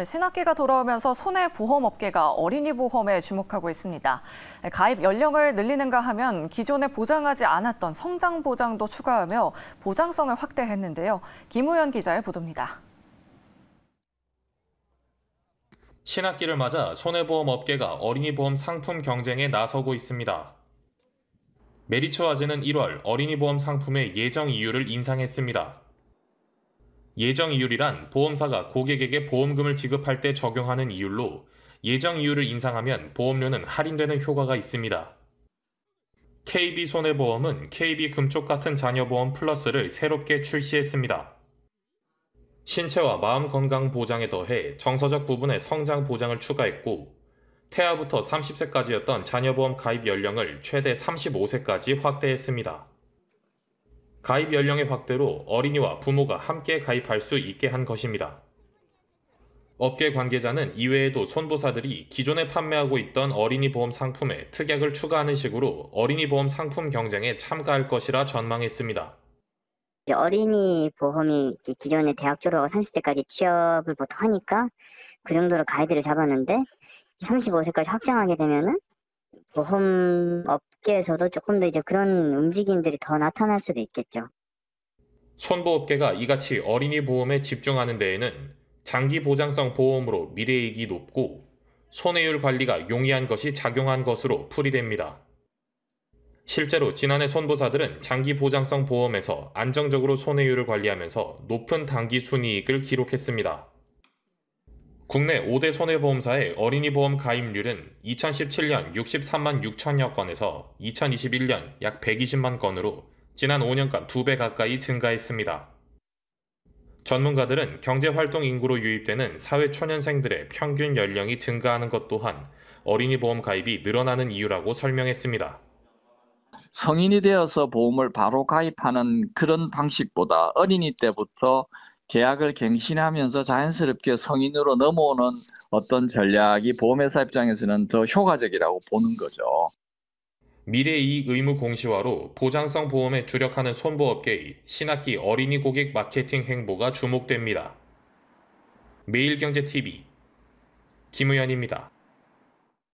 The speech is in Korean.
네, 신학기가 돌아오면서 손해보험업계가 어린이 보험에 주목하고 있습니다. 네, 가입 연령을 늘리는가 하면 기존에 보장하지 않았던 성장 보장도 추가하며 보장성을 확대했는데요. 김우현 기자의 보도입니다. 신학기를 맞아 손해보험업계가 어린이 보험 상품 경쟁에 나서고 있습니다. 메리츠화재는 1월 어린이 보험 상품의 예정 이율을 인상했습니다. 예정 이율이란 보험사가 고객에게 보험금을 지급할 때 적용하는 이율로 예정 이율을 인상하면 보험료는 할인되는 효과가 있습니다. KB손해보험은 KB금쪽 같은 자녀보험 플러스를 새롭게 출시했습니다. 신체와 마음 건강 보장에 더해 정서적 부분의 성장 보장을 추가했고 태아부터 30세까지였던 자녀보험 가입 연령을 최대 35세까지 확대했습니다. 가입 연령의 확대로 어린이와 부모가 함께 가입할 수 있게 한 것입니다. 업계 관계자는 이외에도 선보사들이 기존에 판매하고 있던 어린이 보험 상품에 특약을 추가하는 식으로 어린이 보험 상품 경쟁에 참가할 것이라 전망했습니다. 어린이 보험이 기존에 대학 졸업하고 30대까지 취업을 보통 하니까 그 정도로 가이드를 잡았는데 35세까지 확장하게 되면은 보험업 업계에서도 조금 더 이제 그런 움직임들이 더 나타날 수도 있겠죠. 손보업계가 이같이 어린이 보험에 집중하는 데에는 장기 보장성 보험으로 미래이익이 높고 손해율 관리가 용이한 것이 작용한 것으로 풀이됩니다. 실제로 지난해 손보사들은 장기 보장성 보험에서 안정적으로 손해율을 관리하면서 높은 단기 순이익을 기록했습니다. 국내 5대 손해보험사의 어린이 보험 가입률은 2017년 63만 6천여 건에서 2021년 약 120만 건으로 지난 5년간 2배 가까이 증가했습니다. 전문가들은 경제활동 인구로 유입되는 사회초년생들의 평균 연령이 증가하는 것 또한 어린이 보험 가입이 늘어나는 이유라고 설명했습니다. 성인이 되어서 보험을 바로 가입하는 그런 방식보다 어린이 때부터 계약을 갱신하면서 자연스럽게 성인으로 넘어오는 어떤 전략이 보험회사 입장에서는 더 효과적이라고 보는 거죠. 미래이익 의무 공시화로 보장성 보험에 주력하는 손보업계의 신학기 어린이 고객 마케팅 행보가 주목됩니다. 매일경제TV 김우현입니다.